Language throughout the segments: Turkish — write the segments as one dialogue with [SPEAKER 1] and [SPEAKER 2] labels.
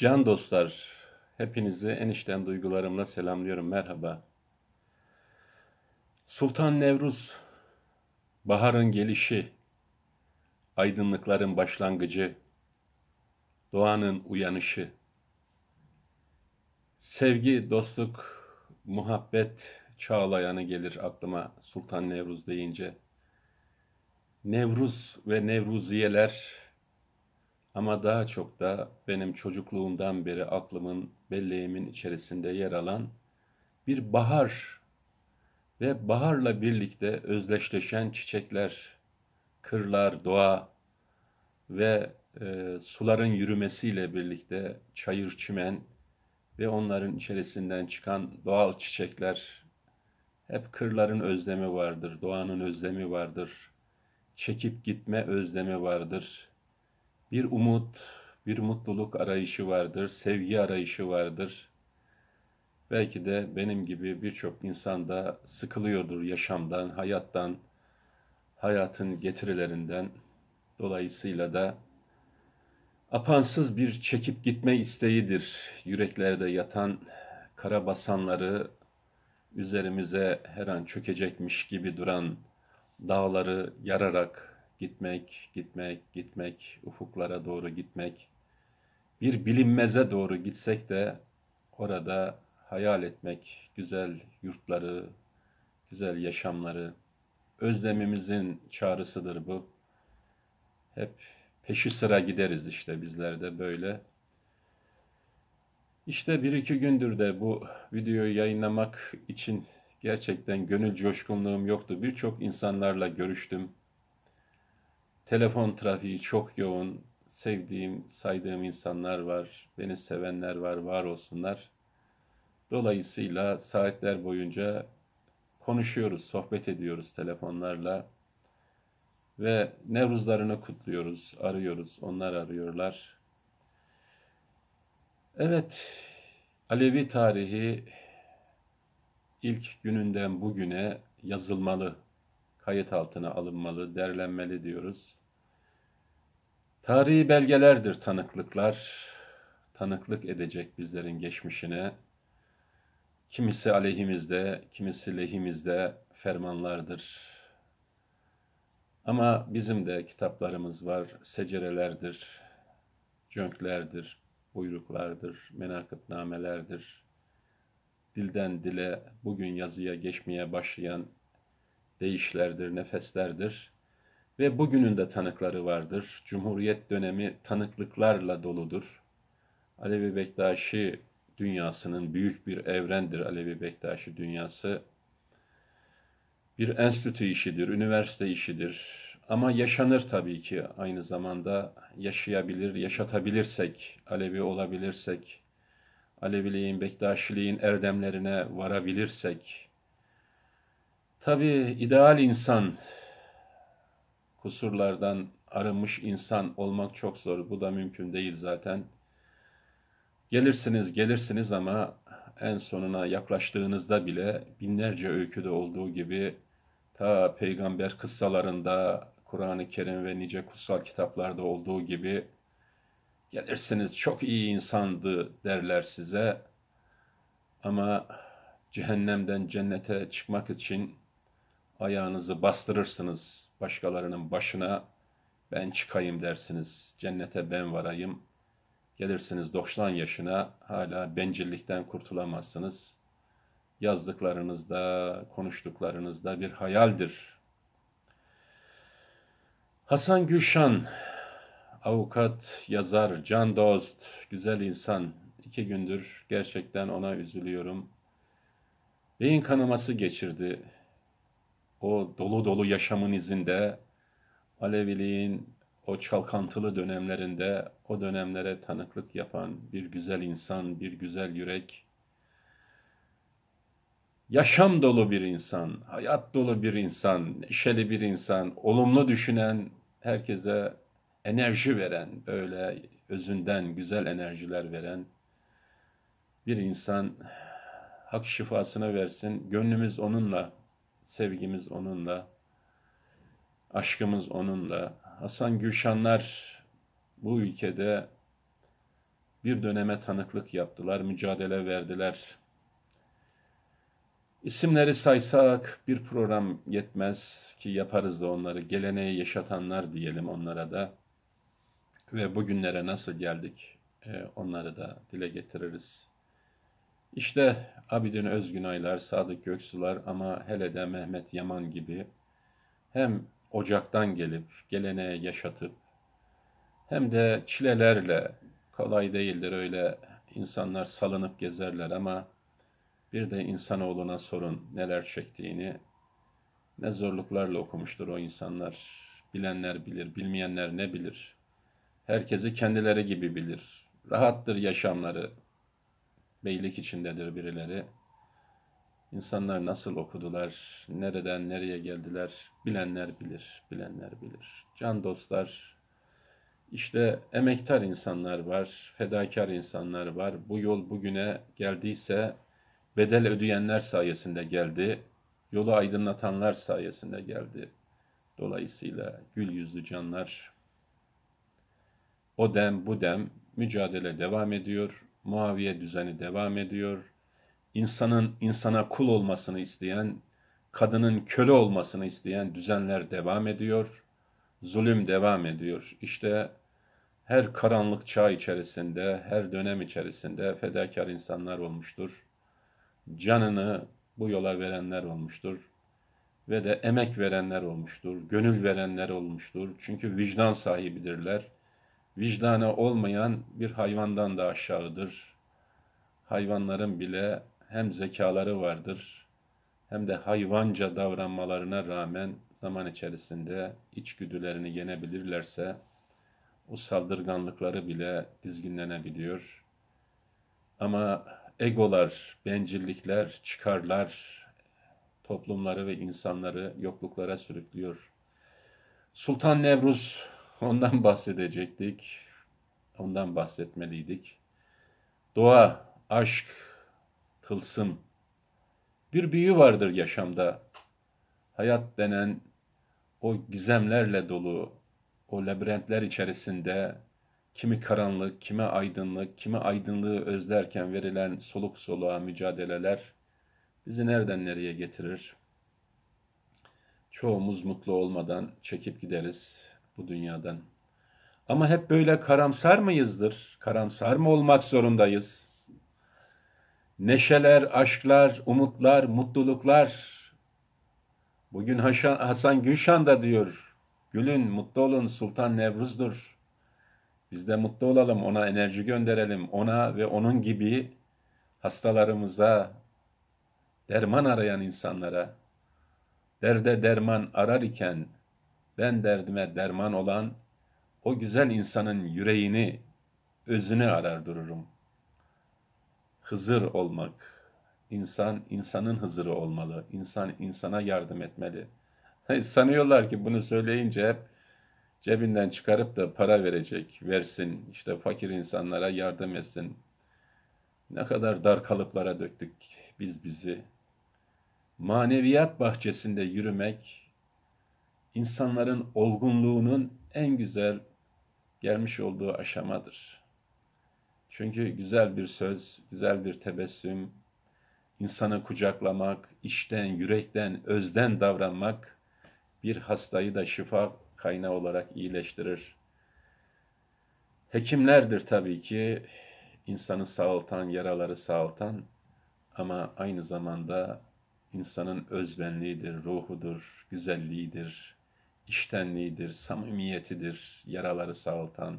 [SPEAKER 1] Can dostlar, hepinizi en içten duygularımla selamlıyorum. Merhaba. Sultan Nevruz, baharın gelişi, aydınlıkların başlangıcı, doğanın uyanışı. Sevgi, dostluk, muhabbet çağlayanı gelir aklıma Sultan Nevruz deyince. Nevruz ve Nevruziyeler ama daha çok da benim çocukluğumdan beri aklımın, belleğimin içerisinde yer alan bir bahar ve baharla birlikte özdeşleşen çiçekler, kırlar, doğa ve e, suların yürümesiyle birlikte çayır çimen ve onların içerisinden çıkan doğal çiçekler hep kırların özlemi vardır, doğanın özlemi vardır, çekip gitme özlemi vardır.'' bir umut, bir mutluluk arayışı vardır, sevgi arayışı vardır. Belki de benim gibi birçok insan da sıkılıyordur yaşamdan, hayattan, hayatın getirilerinden. Dolayısıyla da apansız bir çekip gitme isteğidir. Yüreklerde yatan kara basanları üzerimize her an çökecekmiş gibi duran dağları yararak gitmek, gitmek, gitmek, ufuklara doğru gitmek, bir bilinmeze doğru gitsek de orada hayal etmek, güzel yurtları, güzel yaşamları, özlemimizin çağrısıdır bu. Hep peşi sıra gideriz işte bizler de böyle. İşte bir iki gündür de bu videoyu yayınlamak için gerçekten gönül coşkunluğum yoktu. Birçok insanlarla görüştüm. Telefon trafiği çok yoğun. Sevdiğim, saydığım insanlar var. Beni sevenler var, var olsunlar. Dolayısıyla saatler boyunca konuşuyoruz, sohbet ediyoruz telefonlarla. Ve Nevruzlarını kutluyoruz, arıyoruz, onlar arıyorlar. Evet, Alevi tarihi ilk gününden bugüne yazılmalı, kayıt altına alınmalı, derlenmeli diyoruz. Tarihi belgelerdir tanıklıklar. Tanıklık edecek bizlerin geçmişine. Kimisi aleyhimizde, kimisi lehimizde fermanlardır. Ama bizim de kitaplarımız var, secerelerdir, cönklerdir, buyruklardır, menakıtnamelerdir. Dilden dile bugün yazıya geçmeye başlayan değişlerdir, nefeslerdir.'' ve bugünün de tanıkları vardır. Cumhuriyet dönemi tanıklıklarla doludur. Alevi Bektaşi dünyasının büyük bir evrendir Alevi Bektaşi dünyası. Bir enstitü işidir, üniversite işidir. Ama yaşanır tabii ki aynı zamanda yaşayabilir, yaşatabilirsek, Alevi olabilirsek, Aleviliğin, Bektaşiliğin erdemlerine varabilirsek. Tabii ideal insan kusurlardan arınmış insan olmak çok zor. Bu da mümkün değil zaten. Gelirsiniz gelirsiniz ama en sonuna yaklaştığınızda bile binlerce öyküde olduğu gibi ta peygamber kıssalarında, Kur'an-ı Kerim ve nice kutsal kitaplarda olduğu gibi gelirsiniz çok iyi insandı derler size. Ama cehennemden cennete çıkmak için ayağınızı bastırırsınız başkalarının başına ben çıkayım dersiniz. Cennete ben varayım. Gelirsiniz 90 yaşına hala bencillikten kurtulamazsınız. Yazdıklarınızda, konuştuklarınızda bir hayaldir. Hasan Gülşan, avukat, yazar, can dost, güzel insan. İki gündür gerçekten ona üzülüyorum. Beyin kanaması geçirdi o dolu dolu yaşamın izinde, Aleviliğin o çalkantılı dönemlerinde o dönemlere tanıklık yapan bir güzel insan, bir güzel yürek, yaşam dolu bir insan, hayat dolu bir insan, neşeli bir insan, olumlu düşünen, herkese enerji veren, böyle özünden güzel enerjiler veren bir insan hak şifasını versin. Gönlümüz onunla Sevgimiz onunla, aşkımız onunla. Hasan Gülşanlar bu ülkede bir döneme tanıklık yaptılar, mücadele verdiler. İsimleri saysak bir program yetmez ki yaparız da onları geleneği yaşatanlar diyelim onlara da ve bugünlere nasıl geldik e, onları da dile getiririz. İşte Abidin Özgünaylar, Sadık Göksular ama hele de Mehmet Yaman gibi hem ocaktan gelip geleneğe yaşatıp hem de çilelerle kolay değildir öyle insanlar salınıp gezerler ama bir de insanoğluna sorun neler çektiğini ne zorluklarla okumuştur o insanlar. Bilenler bilir, bilmeyenler ne bilir? Herkesi kendileri gibi bilir. Rahattır yaşamları, beylik içindedir birileri. İnsanlar nasıl okudular, nereden nereye geldiler bilenler bilir, bilenler bilir. Can dostlar, işte emektar insanlar var, fedakar insanlar var. Bu yol bugüne geldiyse bedel ödeyenler sayesinde geldi, yolu aydınlatanlar sayesinde geldi. Dolayısıyla gül yüzlü canlar o dem bu dem mücadele devam ediyor. Muaviye düzeni devam ediyor. İnsanın insana kul olmasını isteyen, kadının köle olmasını isteyen düzenler devam ediyor. Zulüm devam ediyor. İşte her karanlık çağ içerisinde, her dönem içerisinde fedakar insanlar olmuştur. Canını bu yola verenler olmuştur ve de emek verenler olmuştur, gönül verenler olmuştur. Çünkü vicdan sahibidirler vicdana olmayan bir hayvandan da aşağıdır. Hayvanların bile hem zekaları vardır hem de hayvanca davranmalarına rağmen zaman içerisinde içgüdülerini yenebilirlerse o saldırganlıkları bile dizginlenebiliyor. Ama egolar, bencillikler, çıkarlar toplumları ve insanları yokluklara sürüklüyor. Sultan Nevruz Ondan bahsedecektik. Ondan bahsetmeliydik. Doğa, aşk, tılsım. Bir büyü vardır yaşamda. Hayat denen o gizemlerle dolu, o labirentler içerisinde kimi karanlık, kime aydınlık, kime aydınlığı özlerken verilen soluk soluğa mücadeleler bizi nereden nereye getirir? Çoğumuz mutlu olmadan çekip gideriz bu dünyadan. Ama hep böyle karamsar mıyızdır? Karamsar mı olmak zorundayız? Neşeler, aşklar, umutlar, mutluluklar. Bugün Hasan Gülşan da diyor, gülün, mutlu olun, Sultan Nevruz'dur. Biz de mutlu olalım, ona enerji gönderelim, ona ve onun gibi hastalarımıza, derman arayan insanlara, derde derman arar iken ben derdime derman olan o güzel insanın yüreğini, özünü arar dururum. Hızır olmak. insan insanın hızırı olmalı. insan insana yardım etmeli. Sanıyorlar ki bunu söyleyince hep cebinden çıkarıp da para verecek, versin, işte fakir insanlara yardım etsin. Ne kadar dar kalıplara döktük biz bizi. Maneviyat bahçesinde yürümek, insanların olgunluğunun en güzel gelmiş olduğu aşamadır. Çünkü güzel bir söz, güzel bir tebessüm, insanı kucaklamak, içten, yürekten, özden davranmak bir hastayı da şifa kaynağı olarak iyileştirir. Hekimlerdir tabii ki insanı sağaltan, yaraları sağaltan ama aynı zamanda insanın özbenliğidir, ruhudur, güzelliğidir iştenliğidir, samimiyetidir yaraları sağlatan.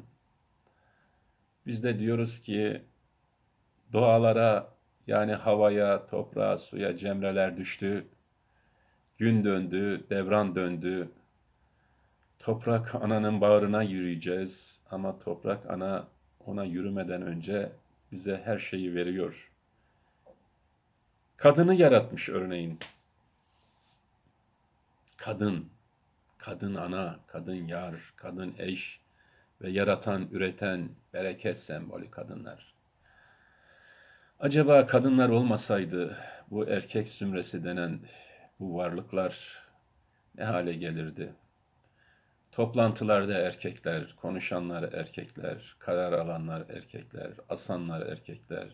[SPEAKER 1] Biz de diyoruz ki doğalara yani havaya, toprağa, suya cemreler düştü. Gün döndü, devran döndü. Toprak ananın bağrına yürüyeceğiz ama toprak ana ona yürümeden önce bize her şeyi veriyor. Kadını yaratmış örneğin. Kadın kadın ana, kadın yar, kadın eş ve yaratan, üreten, bereket sembolü kadınlar. Acaba kadınlar olmasaydı bu erkek zümresi denen bu varlıklar ne hale gelirdi? Toplantılarda erkekler, konuşanlar erkekler, karar alanlar erkekler, asanlar erkekler,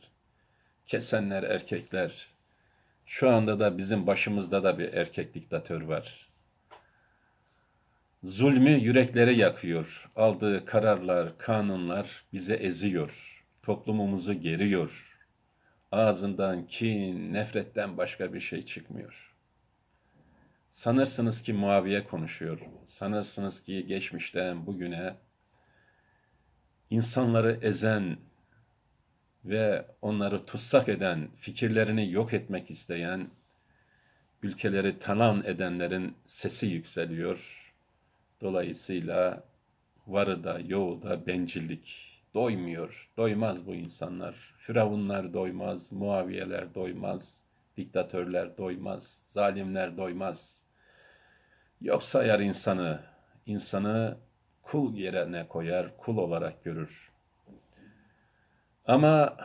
[SPEAKER 1] kesenler erkekler. Şu anda da bizim başımızda da bir erkek diktatör var. Zulmü yüreklere yakıyor. Aldığı kararlar, kanunlar bize eziyor. Toplumumuzu geriyor. Ağzından kin, nefretten başka bir şey çıkmıyor. Sanırsınız ki Muaviye konuşuyor. Sanırsınız ki geçmişten bugüne insanları ezen ve onları tutsak eden, fikirlerini yok etmek isteyen, ülkeleri talan edenlerin sesi yükseliyor Dolayısıyla varı da yoğu da bencillik. Doymuyor, doymaz bu insanlar. Firavunlar doymaz, muaviyeler doymaz, diktatörler doymaz, zalimler doymaz. Yok sayar insanı, insanı kul yerine koyar, kul olarak görür. Ama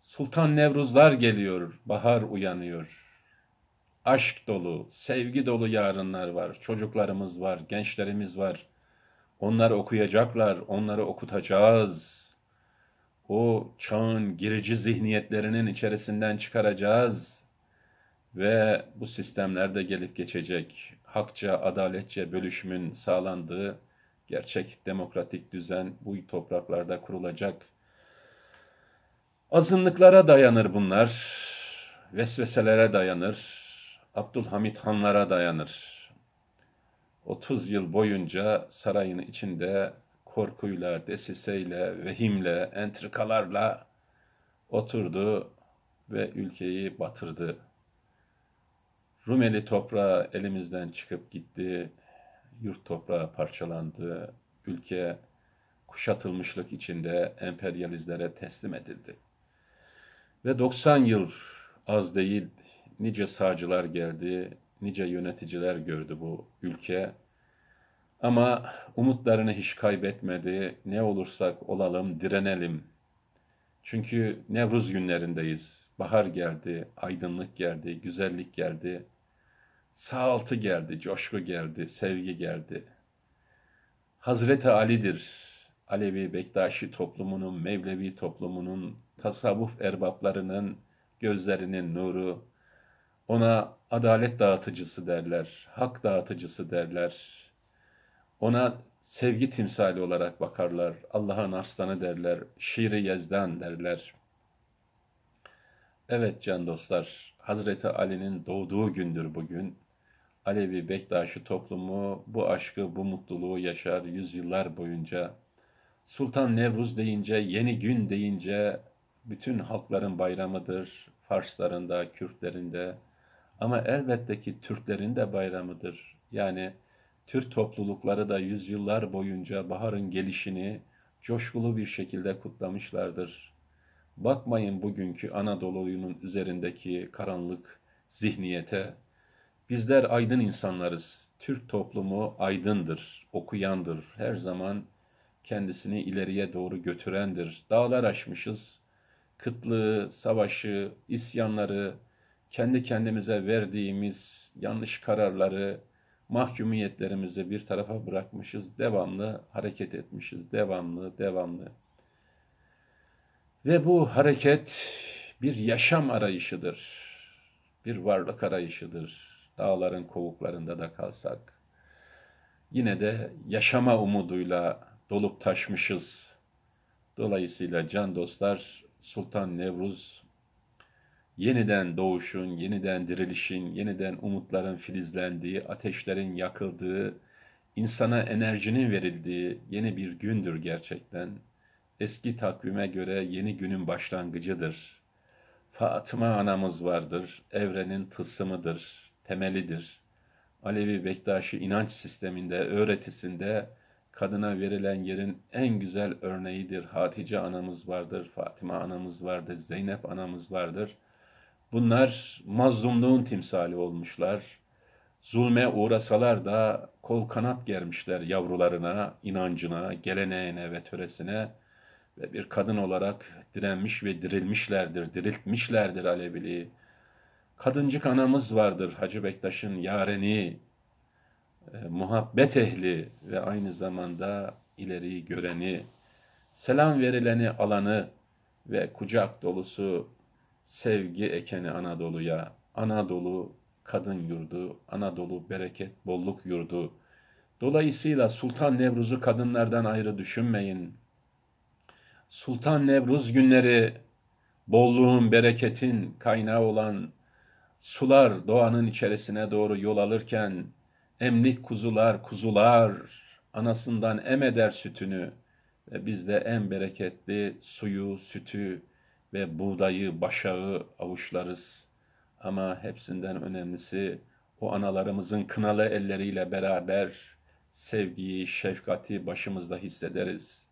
[SPEAKER 1] Sultan Nevruzlar geliyor, bahar uyanıyor aşk dolu, sevgi dolu yarınlar var. Çocuklarımız var, gençlerimiz var. Onlar okuyacaklar, onları okutacağız. O çağın girici zihniyetlerinin içerisinden çıkaracağız. Ve bu sistemlerde gelip geçecek, hakça, adaletçe bölüşümün sağlandığı gerçek demokratik düzen bu topraklarda kurulacak. Azınlıklara dayanır bunlar, vesveselere dayanır, Abdülhamit hanlara dayanır. 30 yıl boyunca sarayın içinde korkuyla, desiseyle, vehimle, entrikalarla oturdu ve ülkeyi batırdı. Rumeli toprağı elimizden çıkıp gitti, yurt toprağı parçalandı, ülke kuşatılmışlık içinde emperyalizlere teslim edildi. Ve 90 yıl az değil nice sağcılar geldi, nice yöneticiler gördü bu ülke. Ama umutlarını hiç kaybetmedi. Ne olursak olalım, direnelim. Çünkü Nevruz günlerindeyiz. Bahar geldi, aydınlık geldi, güzellik geldi. Sağaltı geldi, coşku geldi, sevgi geldi. Hazreti Ali'dir. Alevi Bektaşi toplumunun, Mevlevi toplumunun, tasavvuf erbaplarının gözlerinin nuru, ona adalet dağıtıcısı derler, hak dağıtıcısı derler. Ona sevgi timsali olarak bakarlar. Allah'ın aslanı derler, şiiri yezdan derler. Evet can dostlar, Hazreti Ali'nin doğduğu gündür bugün. Alevi Bektaşi toplumu bu aşkı, bu mutluluğu yaşar yüzyıllar boyunca. Sultan Nevruz deyince, yeni gün deyince bütün halkların bayramıdır. Farslarında, Kürtlerinde, ama elbette ki Türklerin de bayramıdır. Yani Türk toplulukları da yüzyıllar boyunca baharın gelişini coşkulu bir şekilde kutlamışlardır. Bakmayın bugünkü Anadolu'nun üzerindeki karanlık zihniyete. Bizler aydın insanlarız. Türk toplumu aydındır, okuyandır. Her zaman kendisini ileriye doğru götürendir. Dağlar aşmışız. Kıtlığı, savaşı, isyanları, kendi kendimize verdiğimiz yanlış kararları, mahkumiyetlerimizi bir tarafa bırakmışız, devamlı hareket etmişiz, devamlı, devamlı. Ve bu hareket bir yaşam arayışıdır, bir varlık arayışıdır. Dağların kovuklarında da kalsak, yine de yaşama umuduyla dolup taşmışız. Dolayısıyla can dostlar, Sultan Nevruz yeniden doğuşun, yeniden dirilişin, yeniden umutların filizlendiği, ateşlerin yakıldığı, insana enerjinin verildiği yeni bir gündür gerçekten. Eski takvime göre yeni günün başlangıcıdır. Fatıma anamız vardır, evrenin tısımıdır, temelidir. Alevi Bektaşi inanç sisteminde, öğretisinde kadına verilen yerin en güzel örneğidir. Hatice anamız vardır, Fatıma anamız vardır, Zeynep anamız vardır.'' Bunlar mazlumluğun timsali olmuşlar. Zulme uğrasalar da kol kanat germişler yavrularına, inancına, geleneğine ve töresine ve bir kadın olarak direnmiş ve dirilmişlerdir, diriltmişlerdir Aleviliği. Kadıncık anamız vardır Hacı Bektaş'ın yareni, e, muhabbet ehli ve aynı zamanda ileri göreni, selam verileni alanı ve kucak dolusu sevgi ekeni Anadolu'ya, Anadolu kadın yurdu, Anadolu bereket, bolluk yurdu. Dolayısıyla Sultan Nevruz'u kadınlardan ayrı düşünmeyin. Sultan Nevruz günleri bolluğun, bereketin kaynağı olan sular doğanın içerisine doğru yol alırken emlik kuzular, kuzular anasından emeder sütünü ve biz de en bereketli suyu, sütü, ve buğdayı, başağı avuçlarız. Ama hepsinden önemlisi o analarımızın kınalı elleriyle beraber sevgiyi, şefkati başımızda hissederiz.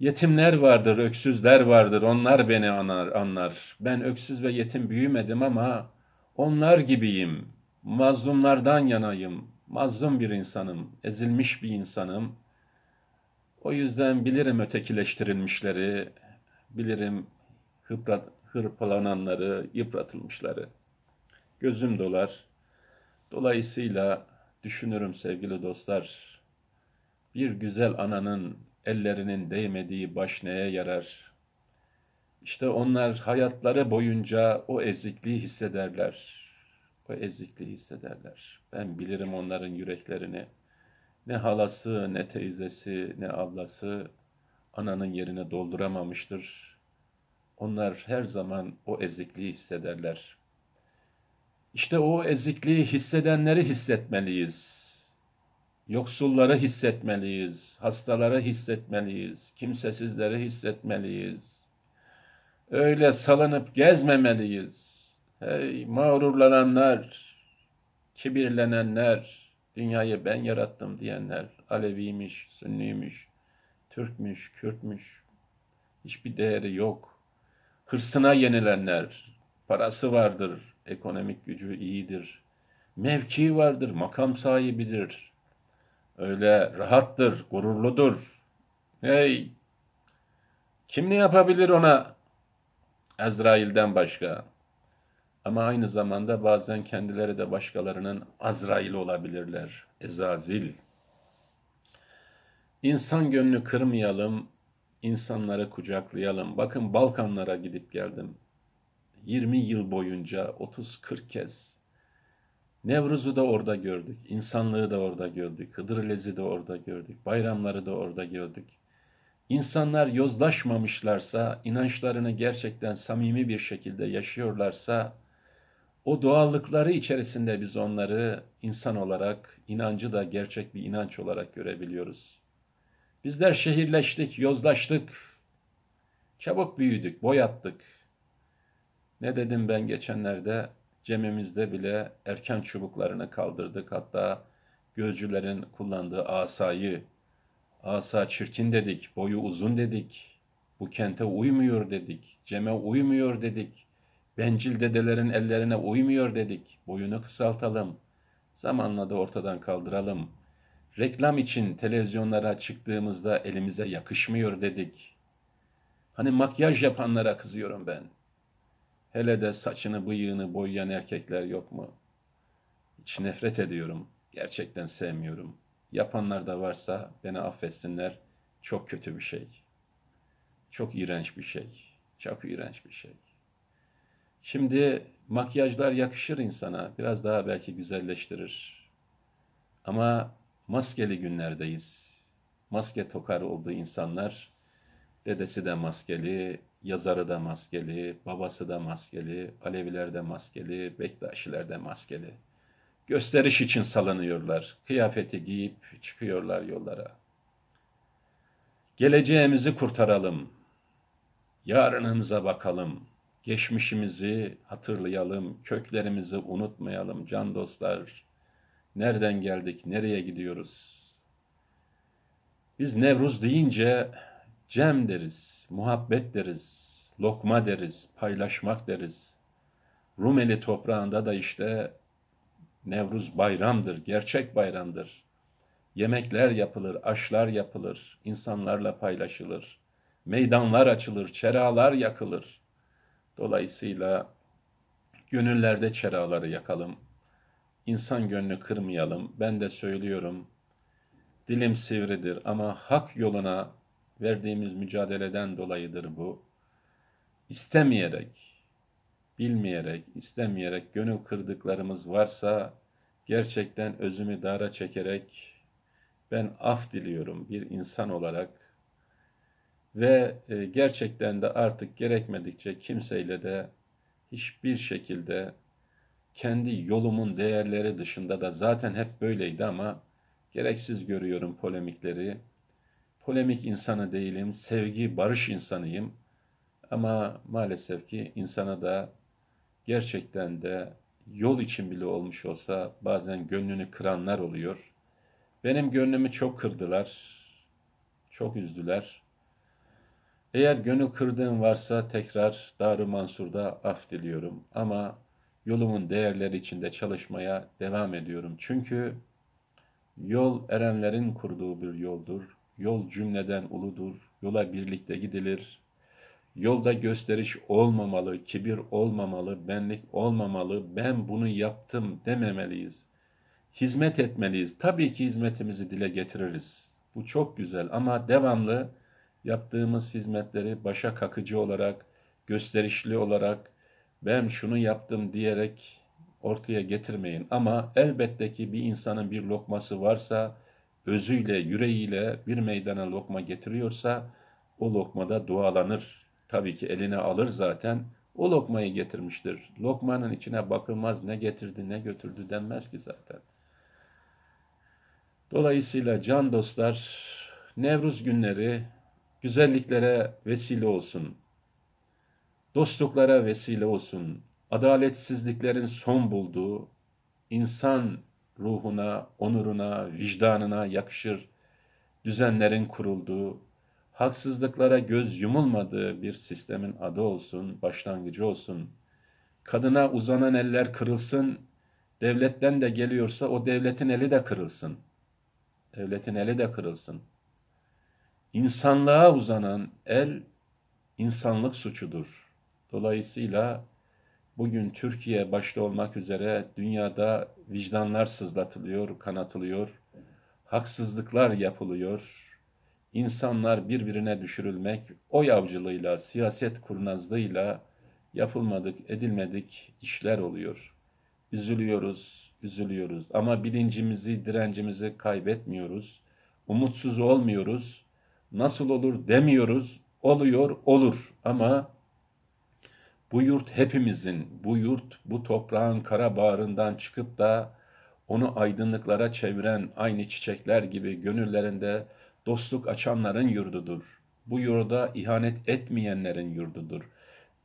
[SPEAKER 1] Yetimler vardır, öksüzler vardır, onlar beni anar, anlar. Ben öksüz ve yetim büyümedim ama onlar gibiyim. Mazlumlardan yanayım, mazlum bir insanım, ezilmiş bir insanım. O yüzden bilirim ötekileştirilmişleri, bilirim hıprat, hırpalananları, yıpratılmışları. Gözüm dolar. Dolayısıyla düşünürüm sevgili dostlar, bir güzel ananın ellerinin değmediği baş neye yarar? İşte onlar hayatları boyunca o ezikliği hissederler. O ezikliği hissederler. Ben bilirim onların yüreklerini. Ne halası, ne teyzesi, ne ablası, ananın yerine dolduramamıştır. Onlar her zaman o ezikliği hissederler. İşte o ezikliği hissedenleri hissetmeliyiz. Yoksulları hissetmeliyiz, hastalara hissetmeliyiz, kimsesizlere hissetmeliyiz. Öyle salınıp gezmemeliyiz. Hey mağrurlananlar, kibirlenenler, dünyayı ben yarattım diyenler, Aleviymiş, Sünniymiş, Türkmüş, Kürtmüş hiçbir değeri yok. Hırsına yenilenler, parası vardır, ekonomik gücü iyidir, mevki vardır, makam sahibidir. Öyle rahattır, gururludur. Hey! Kim ne yapabilir ona? Azrailden başka. Ama aynı zamanda bazen kendileri de başkalarının Azrail olabilirler. Ezazil. İnsan gönlü kırmayalım, insanları kucaklayalım. Bakın Balkanlara gidip geldim. 20 yıl boyunca 30-40 kez. Nevruz'u da orada gördük, insanlığı da orada gördük, Hıdrellez'i de orada gördük, bayramları da orada gördük. İnsanlar yozlaşmamışlarsa, inançlarını gerçekten samimi bir şekilde yaşıyorlarsa, o doğallıkları içerisinde biz onları insan olarak, inancı da gerçek bir inanç olarak görebiliyoruz. Bizler şehirleştik, yozlaştık. Çabuk büyüdük, boyattık. Ne dedim ben geçenlerde? Cemimizde bile erken çubuklarını kaldırdık. Hatta gözcülerin kullandığı asayı, asa çirkin dedik, boyu uzun dedik, bu kente uymuyor dedik, ceme uymuyor dedik, bencil dedelerin ellerine uymuyor dedik, boyunu kısaltalım, zamanla da ortadan kaldıralım.'' Reklam için televizyonlara çıktığımızda elimize yakışmıyor dedik. Hani makyaj yapanlara kızıyorum ben. Hele de saçını bıyığını boyayan erkekler yok mu? Hiç nefret ediyorum. Gerçekten sevmiyorum. Yapanlar da varsa beni affetsinler. Çok kötü bir şey. Çok iğrenç bir şey. Çok iğrenç bir şey. Şimdi makyajlar yakışır insana. Biraz daha belki güzelleştirir. Ama Maskeli günlerdeyiz. Maske tokar olduğu insanlar, dedesi de maskeli, yazarı da maskeli, babası da maskeli, Aleviler de maskeli, Bektaşiler de maskeli. Gösteriş için salınıyorlar. Kıyafeti giyip çıkıyorlar yollara. Geleceğimizi kurtaralım. Yarınımıza bakalım. Geçmişimizi hatırlayalım, köklerimizi unutmayalım can dostlar. Nereden geldik, nereye gidiyoruz? Biz Nevruz deyince cem deriz, muhabbet deriz, lokma deriz, paylaşmak deriz. Rumeli toprağında da işte Nevruz bayramdır, gerçek bayramdır. Yemekler yapılır, aşlar yapılır, insanlarla paylaşılır. Meydanlar açılır, çeralar yakılır. Dolayısıyla gönüllerde çeraları yakalım insan gönlü kırmayalım. Ben de söylüyorum. Dilim sivridir ama hak yoluna verdiğimiz mücadeleden dolayıdır bu. İstemeyerek, bilmeyerek, istemeyerek gönül kırdıklarımız varsa gerçekten özümü dara çekerek ben af diliyorum bir insan olarak ve e, gerçekten de artık gerekmedikçe kimseyle de hiçbir şekilde kendi yolumun değerleri dışında da zaten hep böyleydi ama gereksiz görüyorum polemikleri. Polemik insanı değilim, sevgi, barış insanıyım. Ama maalesef ki insana da gerçekten de yol için bile olmuş olsa bazen gönlünü kıranlar oluyor. Benim gönlümü çok kırdılar, çok üzdüler. Eğer gönül kırdığın varsa tekrar darı Mansur'da af diliyorum. Ama yolumun değerleri içinde çalışmaya devam ediyorum. Çünkü yol erenlerin kurduğu bir yoldur. Yol cümleden uludur. Yola birlikte gidilir. Yolda gösteriş olmamalı, kibir olmamalı, benlik olmamalı, ben bunu yaptım dememeliyiz. Hizmet etmeliyiz. Tabii ki hizmetimizi dile getiririz. Bu çok güzel ama devamlı yaptığımız hizmetleri başa kakıcı olarak, gösterişli olarak, ben şunu yaptım diyerek ortaya getirmeyin. Ama elbette ki bir insanın bir lokması varsa, özüyle, yüreğiyle bir meydana lokma getiriyorsa, o lokmada dualanır. Tabii ki eline alır zaten, o lokmayı getirmiştir. Lokmanın içine bakılmaz, ne getirdi, ne götürdü denmez ki zaten. Dolayısıyla can dostlar, Nevruz günleri güzelliklere vesile olsun dostluklara vesile olsun, adaletsizliklerin son bulduğu, insan ruhuna, onuruna, vicdanına yakışır düzenlerin kurulduğu, haksızlıklara göz yumulmadığı bir sistemin adı olsun, başlangıcı olsun. Kadına uzanan eller kırılsın, devletten de geliyorsa o devletin eli de kırılsın. Devletin eli de kırılsın. İnsanlığa uzanan el insanlık suçudur. Dolayısıyla bugün Türkiye başta olmak üzere dünyada vicdanlar sızlatılıyor, kanatılıyor, haksızlıklar yapılıyor. İnsanlar birbirine düşürülmek, oy avcılığıyla, siyaset kurnazlığıyla yapılmadık, edilmedik işler oluyor. Üzülüyoruz, üzülüyoruz ama bilincimizi, direncimizi kaybetmiyoruz. Umutsuz olmuyoruz. Nasıl olur demiyoruz. Oluyor, olur ama bu yurt hepimizin, bu yurt bu toprağın kara bağrından çıkıp da onu aydınlıklara çeviren aynı çiçekler gibi gönüllerinde dostluk açanların yurdudur. Bu yurda ihanet etmeyenlerin yurdudur.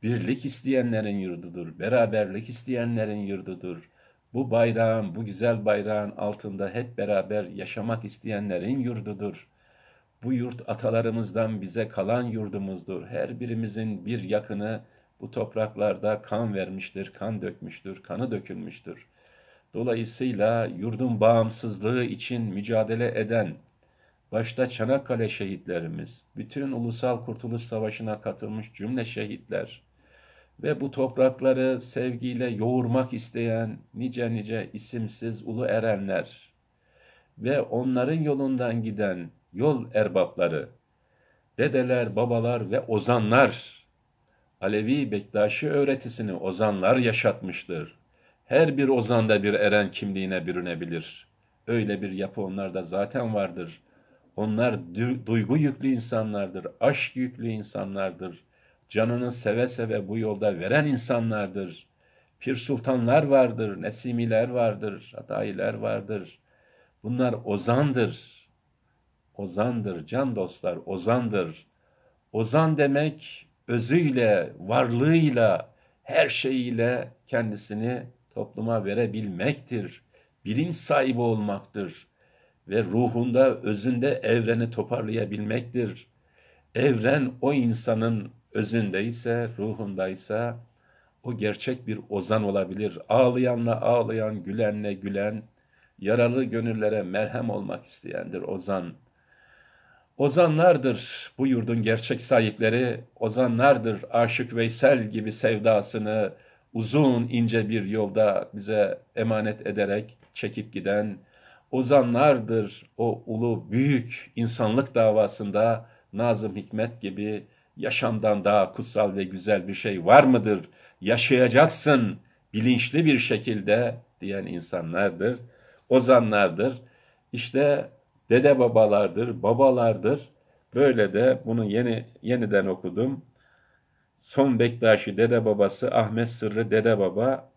[SPEAKER 1] Birlik isteyenlerin yurdudur. Beraberlik isteyenlerin yurdudur. Bu bayrağın, bu güzel bayrağın altında hep beraber yaşamak isteyenlerin yurdudur. Bu yurt atalarımızdan bize kalan yurdumuzdur. Her birimizin bir yakını, bu topraklarda kan vermiştir, kan dökmüştür, kanı dökülmüştür. Dolayısıyla yurdun bağımsızlığı için mücadele eden, başta Çanakkale şehitlerimiz, bütün Ulusal Kurtuluş Savaşı'na katılmış cümle şehitler ve bu toprakları sevgiyle yoğurmak isteyen nice nice isimsiz ulu erenler ve onların yolundan giden yol erbapları, dedeler, babalar ve ozanlar Alevi Bektaşi öğretisini ozanlar yaşatmıştır. Her bir ozanda bir eren kimliğine bürünebilir. Öyle bir yapı onlarda zaten vardır. Onlar duygu yüklü insanlardır, aşk yüklü insanlardır. Canını seve seve bu yolda veren insanlardır. Pir sultanlar vardır, nesimiler vardır, adailer vardır. Bunlar ozandır. Ozandır can dostlar, ozandır. Ozan demek özüyle, varlığıyla, her şeyiyle kendisini topluma verebilmektir. Bilinç sahibi olmaktır ve ruhunda, özünde evreni toparlayabilmektir. Evren o insanın özündeyse, ruhundaysa o gerçek bir ozan olabilir. Ağlayanla ağlayan, gülenle gülen, yaralı gönüllere merhem olmak isteyendir ozan.'' Ozanlardır bu yurdun gerçek sahipleri, ozanlardır Aşık Veysel gibi sevdasını uzun ince bir yolda bize emanet ederek çekip giden, ozanlardır o ulu büyük insanlık davasında Nazım Hikmet gibi yaşamdan daha kutsal ve güzel bir şey var mıdır? Yaşayacaksın bilinçli bir şekilde diyen insanlardır, ozanlardır. İşte dede babalardır, babalardır. Böyle de bunu yeni yeniden okudum. Son Bektaşi dede babası Ahmet Sırrı dede baba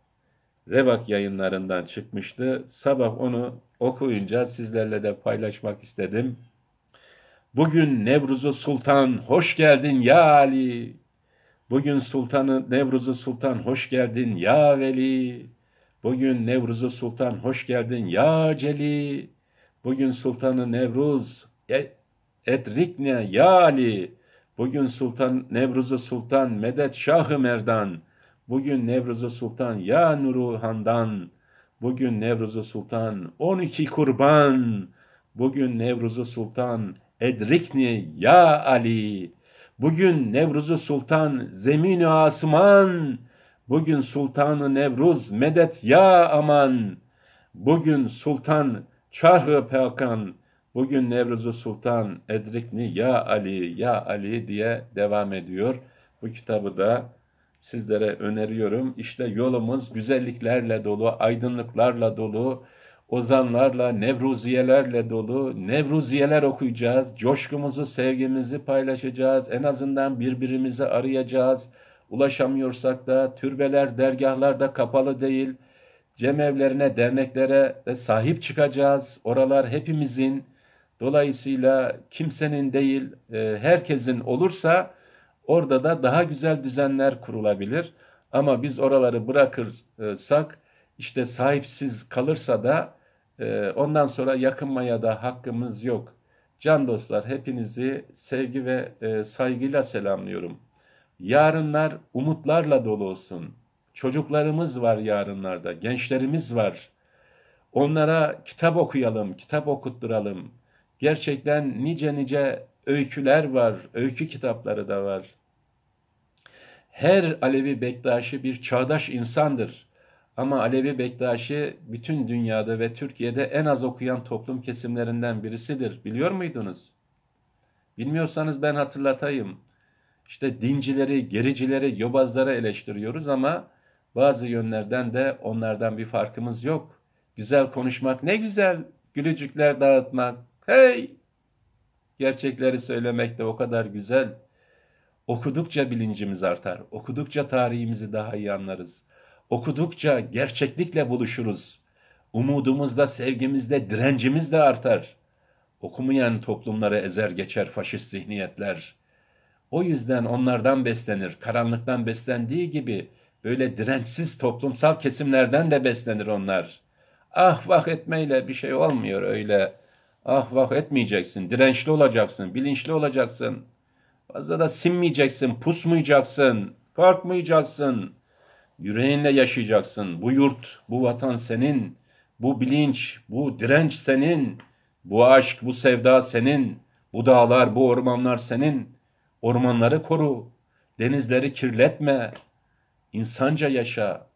[SPEAKER 1] Revak yayınlarından çıkmıştı. Sabah onu okuyunca sizlerle de paylaşmak istedim. Bugün Nevruz'u Sultan hoş geldin ya Ali. Bugün Sultanı Nevruz'u Sultan hoş geldin ya Veli. Bugün Nevruz'u Sultan hoş geldin ya Celi. Bugün Sultanı Nevruz etrikne yali. Bugün Sultan Nevruz'u Sultan medet Şahı Merdan. Bugün Nevruz'u Sultan ya Nuruhan'dan. Bugün Nevruz'u Sultan 12 kurban. Bugün Nevruz'u Sultan edrikni ya Ali. Bugün Nevruz'u Sultan zemin asman. Bugün Sultanı Nevruz medet ya aman. Bugün Sultan Çarhı Pelkan bugün Nevruzu Sultan, Edrikni Ya Ali, Ya Ali diye devam ediyor. Bu kitabı da sizlere öneriyorum. İşte yolumuz güzelliklerle dolu, aydınlıklarla dolu, ozanlarla, nevruziyelerle dolu. Nevruziyeler okuyacağız, coşkumuzu, sevgimizi paylaşacağız. En azından birbirimizi arayacağız. Ulaşamıyorsak da türbeler, dergahlar da kapalı değil.'' cemevlerine, derneklere de sahip çıkacağız. Oralar hepimizin, dolayısıyla kimsenin değil, e, herkesin olursa orada da daha güzel düzenler kurulabilir. Ama biz oraları bırakırsak, işte sahipsiz kalırsa da e, ondan sonra yakınmaya da hakkımız yok. Can dostlar hepinizi sevgi ve e, saygıyla selamlıyorum. Yarınlar umutlarla dolu olsun. Çocuklarımız var yarınlarda, gençlerimiz var. Onlara kitap okuyalım, kitap okutturalım. Gerçekten nice nice öyküler var, öykü kitapları da var. Her Alevi Bektaşi bir çağdaş insandır. Ama Alevi Bektaşi bütün dünyada ve Türkiye'de en az okuyan toplum kesimlerinden birisidir. Biliyor muydunuz? Bilmiyorsanız ben hatırlatayım. İşte dincileri, gericileri, yobazları eleştiriyoruz ama bazı yönlerden de onlardan bir farkımız yok. Güzel konuşmak ne güzel, gülücükler dağıtmak. Hey! Gerçekleri söylemek de o kadar güzel. Okudukça bilincimiz artar. Okudukça tarihimizi daha iyi anlarız. Okudukça gerçeklikle buluşuruz. Umudumuz da, sevgimiz de, direncimiz de artar. Okumayan toplumları ezer geçer faşist zihniyetler. O yüzden onlardan beslenir, karanlıktan beslendiği gibi Böyle dirençsiz toplumsal kesimlerden de beslenir onlar. Ah vah etmeyle bir şey olmuyor öyle. Ah vah etmeyeceksin, dirençli olacaksın, bilinçli olacaksın. Fazla da sinmeyeceksin, pusmayacaksın, korkmayacaksın. Yüreğinle yaşayacaksın. Bu yurt, bu vatan senin. Bu bilinç, bu direnç senin. Bu aşk, bu sevda senin. Bu dağlar, bu ormanlar senin. Ormanları koru. Denizleri kirletme insanca yaşa,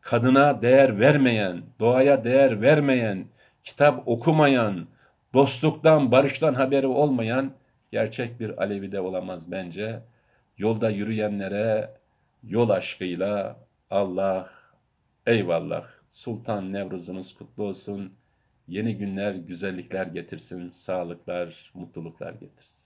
[SPEAKER 1] kadına değer vermeyen, doğaya değer vermeyen, kitap okumayan, dostluktan, barıştan haberi olmayan gerçek bir Alevi de olamaz bence. Yolda yürüyenlere yol aşkıyla Allah eyvallah. Sultan Nevruz'unuz kutlu olsun. Yeni günler güzellikler getirsin, sağlıklar, mutluluklar getirsin.